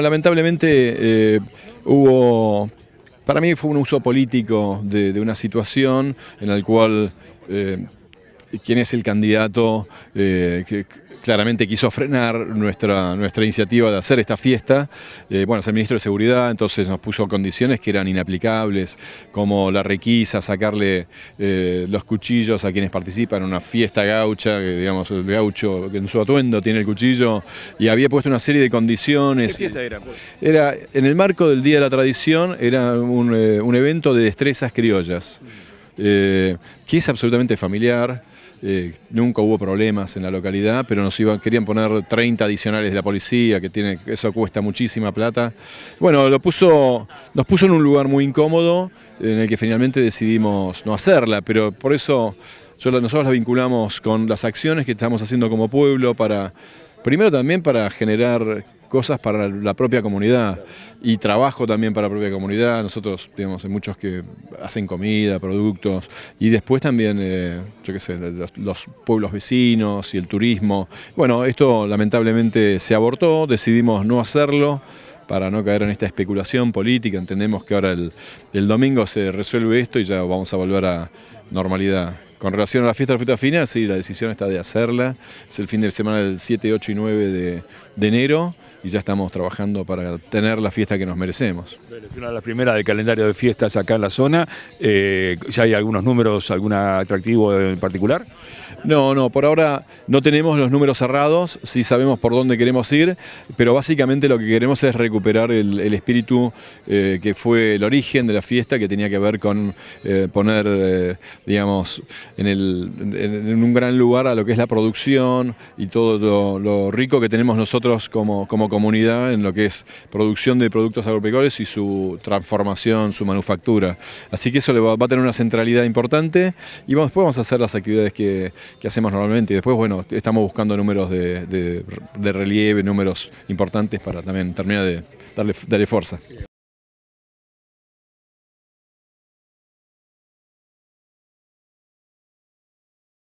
Lamentablemente eh, hubo, para mí fue un uso político de, una situación en la cual eh, quién es el candidato eh, que claramente quiso frenar nuestra, nuestra iniciativa de hacer esta fiesta. Eh, bueno, es el ministro de Seguridad, entonces nos puso condiciones que eran inaplicables, como la requisa, sacarle eh, los cuchillos a quienes participan en una fiesta gaucha, que digamos, el gaucho en su atuendo tiene el cuchillo, y había puesto una serie de condiciones. ¿Qué fiesta era? en el marco del Día de la Tradición, era un evento de destrezas criollas, mm. que es absolutamente familiar, eh, nunca hubo problemas en la localidad, pero nos iban, querían poner 30 adicionales de la policía, que tiene, eso cuesta muchísima plata. Bueno, lo puso, nos puso en un lugar muy incómodo, en el que finalmente decidimos no hacerla, pero por eso nosotros la vinculamos con las acciones que estamos haciendo como pueblo para, primero también para generar cosas para la propia comunidad y trabajo también para la propia comunidad. Nosotros, tenemos muchos que hacen comida, productos y después también, eh, yo qué sé, los, pueblos vecinos y el turismo. Bueno, esto lamentablemente se abortó, decidimos no hacerlo para no caer en esta especulación política. Entendemos que ahora el, el domingo se resuelve esto y ya vamos a volver a normalidad. Con relación a la fiesta de la fruta fina, sí, la decisión está de hacerla. Es el fin de semana del 7, 8 y 9 de, enero y ya estamos trabajando para tener la fiesta que nos merecemos. de las primeras del calendario de fiestas acá en la zona. Eh, ¿Ya hay algunos números, algún atractivo en particular? No, no, por ahora no tenemos los números cerrados, sí sabemos por dónde queremos ir, pero básicamente lo que queremos es recuperar el, espíritu eh, que fue el origen de la fiesta, que tenía que ver con eh, poner, digamos, en, un gran lugar a lo que es la producción y todo lo, rico que tenemos nosotros como, comunidad en lo que es producción de productos agropecuarios y su transformación, su manufactura. Así que eso le va, a tener una centralidad importante y vamos, después vamos a hacer las actividades que, hacemos normalmente. Y después, bueno, estamos buscando números de, relieve, números importantes para también terminar de darle fuerza.